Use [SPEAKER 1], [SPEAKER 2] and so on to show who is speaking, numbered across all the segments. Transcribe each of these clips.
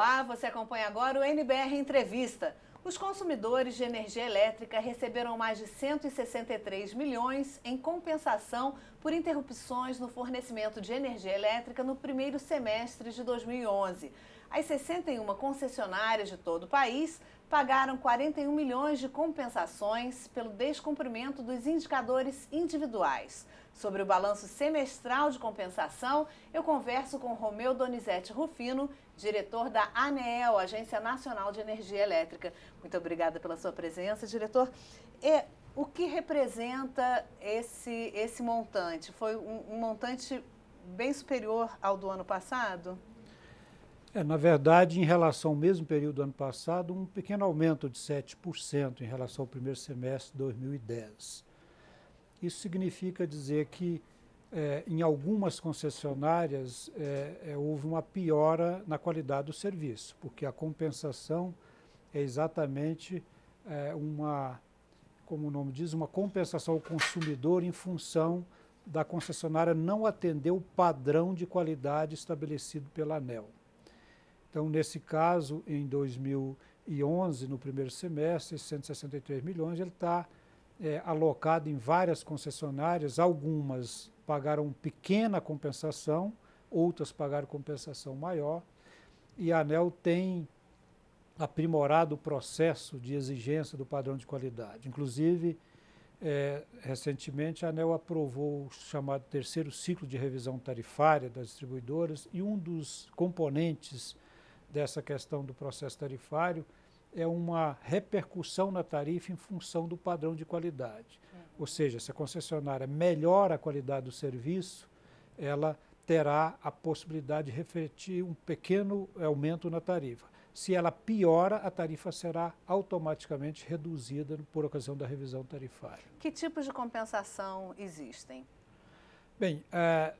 [SPEAKER 1] Olá, você acompanha agora o NBR Entrevista. Os consumidores de energia elétrica receberam mais de 163 milhões em compensação por interrupções no fornecimento de energia elétrica no primeiro semestre de 2011. As 61 concessionárias de todo o país pagaram 41 milhões de compensações pelo descumprimento dos indicadores individuais. Sobre o balanço semestral de compensação, eu converso com Romeu Donizete Rufino, diretor da ANEEL, Agência Nacional de Energia Elétrica. Muito obrigada pela sua presença, diretor. E o que representa esse, esse montante? Foi um, um montante bem superior ao do ano passado?
[SPEAKER 2] É, na verdade, em relação ao mesmo período do ano passado, um pequeno aumento de 7% em relação ao primeiro semestre de 2010. Isso significa dizer que é, em algumas concessionárias é, é, houve uma piora na qualidade do serviço, porque a compensação é exatamente é, uma, como o nome diz, uma compensação ao consumidor em função da concessionária não atender o padrão de qualidade estabelecido pela ANEL. Então, nesse caso, em 2011, no primeiro semestre, 163 milhões, ele está é, alocado em várias concessionárias, algumas pagaram pequena compensação, outras pagaram compensação maior, e a ANEL tem aprimorado o processo de exigência do padrão de qualidade. Inclusive, é, recentemente, a ANEL aprovou o chamado terceiro ciclo de revisão tarifária das distribuidoras, e um dos componentes dessa questão do processo tarifário é uma repercussão na tarifa em função do padrão de qualidade ou seja, se a concessionária melhora a qualidade do serviço, ela terá a possibilidade de refletir um pequeno aumento na tarifa. Se ela piora, a tarifa será automaticamente reduzida por ocasião da revisão tarifária.
[SPEAKER 1] Que tipos de compensação existem?
[SPEAKER 2] Bem, é,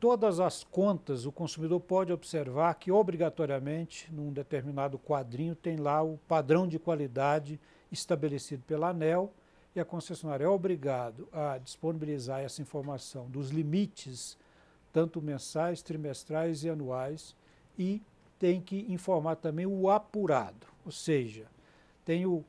[SPEAKER 2] todas as contas o consumidor pode observar que obrigatoriamente, num determinado quadrinho, tem lá o padrão de qualidade estabelecido pela ANEL e a concessionária é obrigado a disponibilizar essa informação dos limites, tanto mensais, trimestrais e anuais, e tem que informar também o apurado, ou seja, tem o,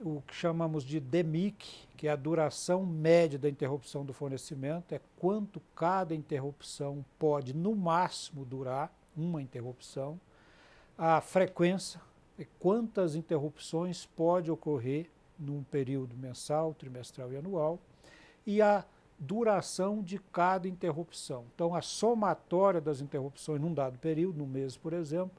[SPEAKER 2] o que chamamos de DEMIC, que é a duração média da interrupção do fornecimento, é quanto cada interrupção pode, no máximo, durar, uma interrupção, a frequência, é quantas interrupções pode ocorrer num período mensal, trimestral e anual, e a duração de cada interrupção. Então, a somatória das interrupções num dado período, num mês, por exemplo,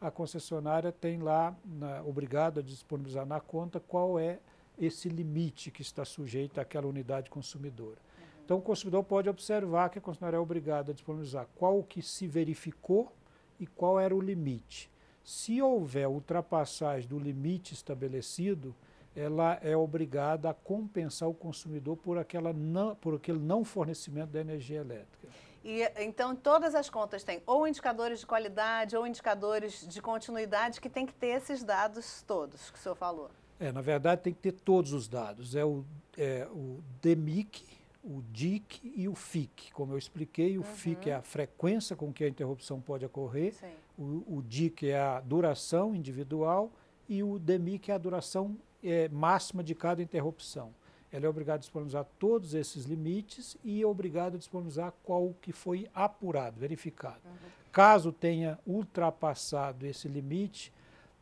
[SPEAKER 2] a concessionária tem lá, na, obrigada a disponibilizar na conta, qual é esse limite que está sujeito àquela unidade consumidora. Uhum. Então, o consumidor pode observar que a concessionária é obrigada a disponibilizar qual o que se verificou e qual era o limite. Se houver ultrapassagem do limite estabelecido, ela é obrigada a compensar o consumidor por, aquela não, por aquele não fornecimento da energia elétrica.
[SPEAKER 1] E, então, todas as contas têm ou indicadores de qualidade ou indicadores de continuidade que tem que ter esses dados todos que o senhor falou.
[SPEAKER 2] É, na verdade, tem que ter todos os dados. É o, é, o DEMIC, o DIC e o FIC. Como eu expliquei, o uhum. FIC é a frequência com que a interrupção pode ocorrer, o, o, DIC é a duração individual e o DEMIC é a duração é, máxima de cada interrupção. Ela é obrigada a disponibilizar todos esses limites e é obrigada a disponibilizar qual que foi apurado, verificado. Uhum. Caso tenha ultrapassado esse limite,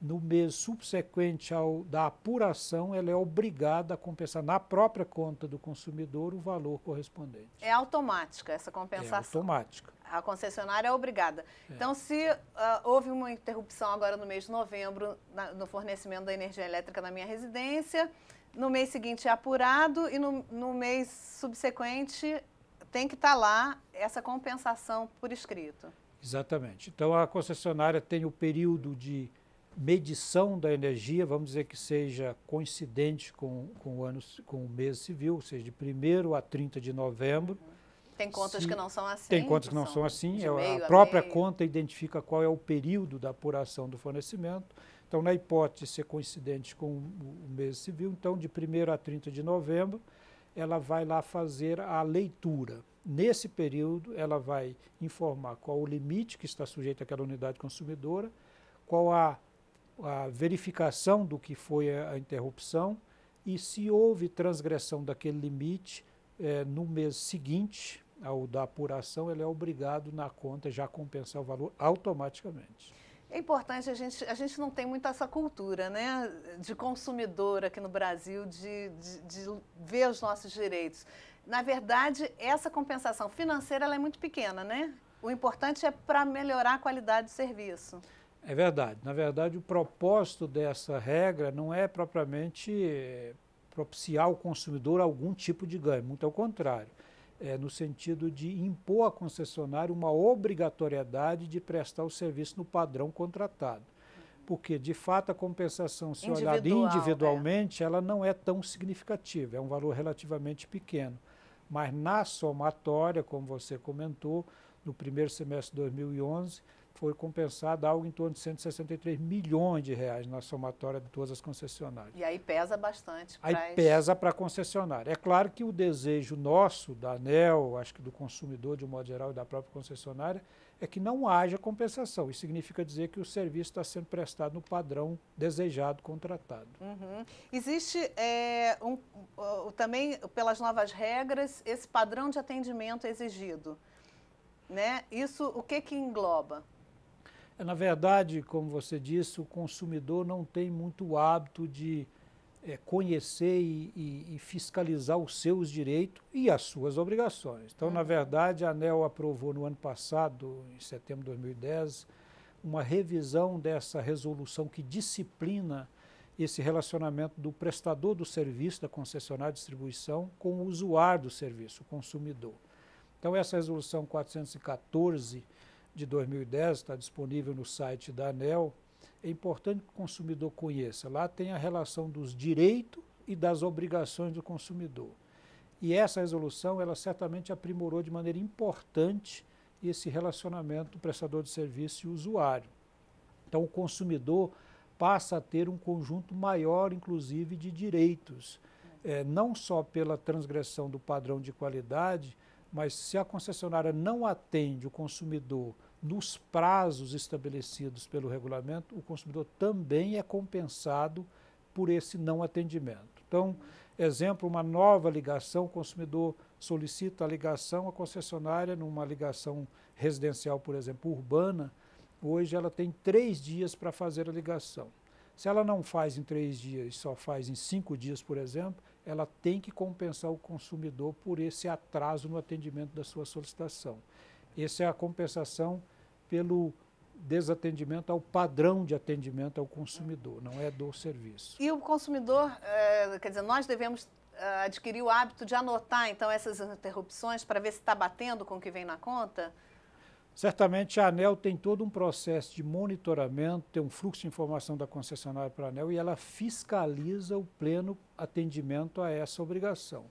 [SPEAKER 2] no mês subsequente ao, da apuração, ela é obrigada a compensar na própria conta do consumidor o valor correspondente.
[SPEAKER 1] É automática essa compensação? É automática. A concessionária é obrigada. É. Então, se uh, houve uma interrupção agora no mês de novembro na, no fornecimento da energia elétrica na minha residência, no mês seguinte é apurado e no, no mês subsequente tem que estar tá lá essa compensação por escrito.
[SPEAKER 2] Exatamente. Então, a concessionária tem o período de medição da energia, vamos dizer que seja coincidente com, com, o, ano, com o mês civil, ou seja, de 1 a 30 de novembro. Tem contas Sim. que não são assim? Tem contas que não são, assim. É a própria conta identifica qual é o período da apuração do fornecimento. Então, na hipótese de ser coincidente com o mês civil, então, de 1 a 30 de novembro, ela vai lá fazer a leitura. Nesse período, ela vai informar qual o limite que está sujeito àquela unidade consumidora, qual a a verificação do que foi a, interrupção e se houve transgressão daquele limite é, no mês seguinte ao da apuração, ele é obrigado na conta já compensar o valor automaticamente.
[SPEAKER 1] É importante, a gente, a gente não tem muito essa cultura né, de consumidor aqui no Brasil, de, de, de ver os nossos direitos. Na verdade, essa compensação financeira é muito pequena, né? O importante é para melhorar a qualidade do serviço.
[SPEAKER 2] É verdade. Na verdade, o propósito dessa regra não é propriamente eh, propiciar ao consumidor algum tipo de ganho, muito ao contrário. É no sentido de impor à concessionária uma obrigatoriedade de prestar o serviço no padrão contratado. Porque, de fato, a compensação, se Individual, olhada é. individualmente, ela não é tão significativa, é um valor relativamente pequeno. Mas na somatória, como você comentou, no primeiro semestre de 2011, foi compensado algo em torno de 163 milhões de reais na somatória de todas as concessionárias.
[SPEAKER 1] E aí pesa bastante. Aí pesa para a
[SPEAKER 2] concessionária. É claro que o desejo nosso, da ANEL, acho que do consumidor de um modo geral e da própria concessionária, é que não haja compensação. Isso significa dizer que o serviço está sendo prestado no padrão desejado, contratado.
[SPEAKER 1] Uhum. Existe é, um, uh, também, pelas novas regras, esse padrão de atendimento é exigido. Né? Isso o que, que engloba?
[SPEAKER 2] Na verdade, como você disse, o consumidor não tem muito hábito de é, conhecer e, e, e, fiscalizar os seus direitos e as suas obrigações. Então, na uhum. verdade, a ANEL aprovou no ano passado, em setembro de 2010, uma revisão dessa resolução que disciplina esse relacionamento do prestador do serviço, da concessionária de distribuição, com o usuário do serviço, o consumidor. Então, essa resolução 414 de 2010, está disponível no site da ANEL, é importante que o consumidor conheça. Lá tem a relação dos direitos e das obrigações do consumidor. E essa resolução, ela certamente aprimorou de maneira importante esse relacionamento do prestador de serviço e usuário. Então, o consumidor passa a ter um conjunto maior, inclusive, de direitos, é, não só pela transgressão do padrão de qualidade, mas se a concessionária não atende o consumidor nos prazos estabelecidos pelo regulamento, o consumidor também é compensado por esse não atendimento. Então, exemplo, uma nova ligação, o consumidor solicita a ligação, a concessionária, numa ligação residencial, por exemplo, urbana, hoje ela tem três dias para fazer a ligação. Se ela não faz em três dias, só faz em cinco dias, por exemplo, ela tem que compensar o consumidor por esse atraso no atendimento da sua solicitação. Essa é a compensação pelo desatendimento ao padrão de atendimento ao consumidor, não é do serviço.
[SPEAKER 1] E o consumidor, é, quer dizer, nós devemos é, adquirir o hábito de anotar, então, essas interrupções para ver se está batendo com o que vem na conta?
[SPEAKER 2] Certamente a ANEL tem todo um processo de monitoramento, tem um fluxo de informação da concessionária para a ANEL e ela fiscaliza o pleno atendimento a essa obrigação.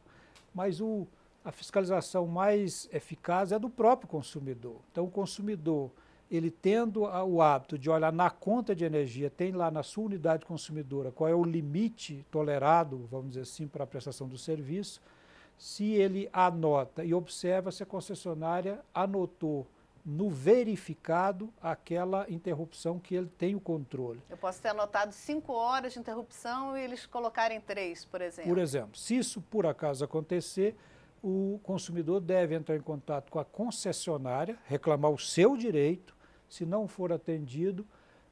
[SPEAKER 2] Mas o, a fiscalização mais eficaz é do próprio consumidor. Então, o consumidor, ele tendo o hábito de olhar na conta de energia, tem lá na sua unidade consumidora qual é o limite tolerado, vamos dizer assim, para a prestação do serviço. Se ele anota e observa se a concessionária anotou no verificado aquela interrupção que ele tem o controle.
[SPEAKER 1] Eu posso ter anotado cinco horas de interrupção e eles colocarem três, por exemplo. Por
[SPEAKER 2] exemplo, se isso por acaso acontecer, o consumidor deve entrar em contato com a concessionária, reclamar o seu direito, se não for atendido,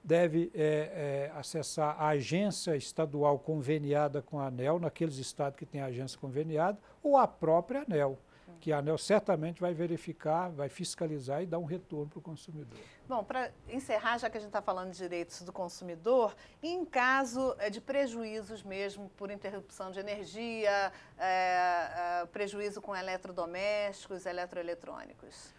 [SPEAKER 2] deve é, é, acessar a agência estadual conveniada com a ANEL, naqueles estados que tem agência conveniada, ou a própria ANEL que a ANEL certamente vai verificar, vai fiscalizar e dar um retorno para o consumidor.
[SPEAKER 1] Bom, para encerrar, já que a gente está falando de direitos do consumidor, em caso eh, de prejuízos mesmo por interrupção de energia, é, é, prejuízo com eletrodomésticos, eletroeletrônicos?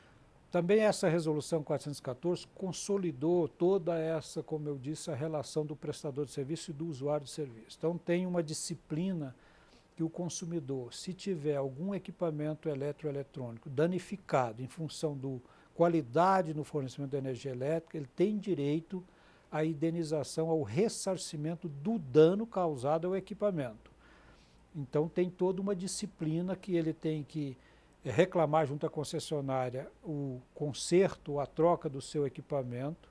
[SPEAKER 2] Também essa resolução 414 consolidou toda essa, como eu disse, a relação do prestador de serviço e do usuário de serviço. Então tem uma disciplina que o consumidor, se tiver algum equipamento eletroeletrônico danificado em função da qualidade no fornecimento de energia elétrica, ele tem direito à indenização, ao ressarcimento do dano causado ao equipamento. Então tem toda uma disciplina que ele tem que eh, reclamar junto à concessionária o conserto, a troca do seu equipamento,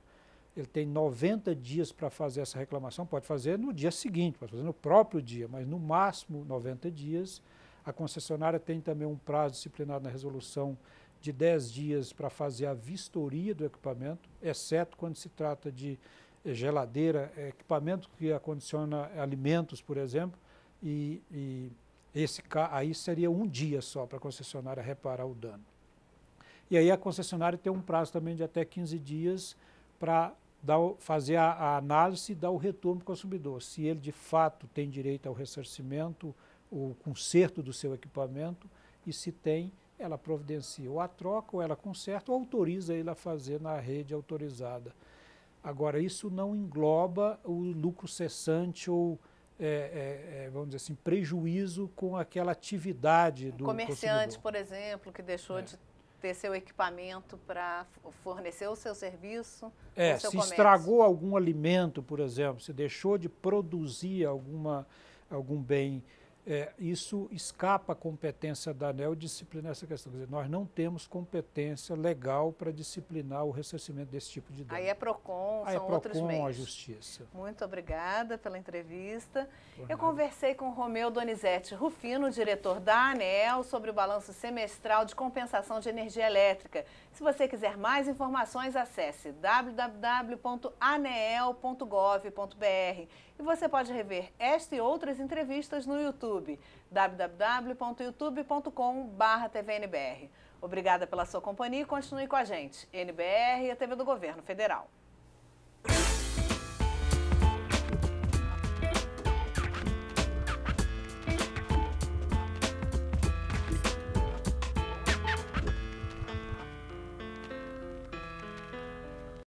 [SPEAKER 2] ele tem 90 dias para fazer essa reclamação, pode fazer no dia seguinte, pode fazer no próprio dia, mas no máximo 90 dias. A concessionária tem também um prazo disciplinado na resolução de 10 dias para fazer a vistoria do equipamento, exceto quando se trata de eh, geladeira, é, equipamento que acondiciona alimentos, por exemplo, e, e esse aí seria um dia só para a concessionária reparar o dano. E aí a concessionária tem um prazo também de até 15 dias para dar, fazer a, a análise e dar o retorno para o consumidor. Se ele, de fato, tem direito ao ressarcimento, o conserto do seu equipamento, e se tem, ela providencia ou a troca, ou ela conserta, ou autoriza ele a fazer na rede autorizada. Agora, isso não engloba o lucro cessante ou, é, é, é vamos dizer assim, prejuízo com aquela atividade do comerciante, consumidor.
[SPEAKER 1] por exemplo, que deixou é. de ter seu equipamento para fornecer o seu serviço? É, seu se comércio. estragou
[SPEAKER 2] algum alimento, por exemplo, se deixou de produzir alguma, algum bem é, isso escapa à competência da ANEL disciplinar essa questão. Quer dizer, nós não temos competência legal para disciplinar o ressarcimento desse tipo de dano. Aí
[SPEAKER 1] é PROCON, Aí são é PROCON, outros meios. a
[SPEAKER 2] Justiça.
[SPEAKER 1] Muito obrigada pela entrevista. Por Eu nada. conversei com Romeu Donizete Rufino, diretor da ANEL, sobre o balanço semestral de compensação de energia elétrica. Se você quiser mais informações, acesse www.anel.gov.br e você pode rever esta e outras entrevistas no YouTube, www.youtube.com.br. Obrigada pela sua companhia e continue com a gente, NBR e a TV do Governo Federal.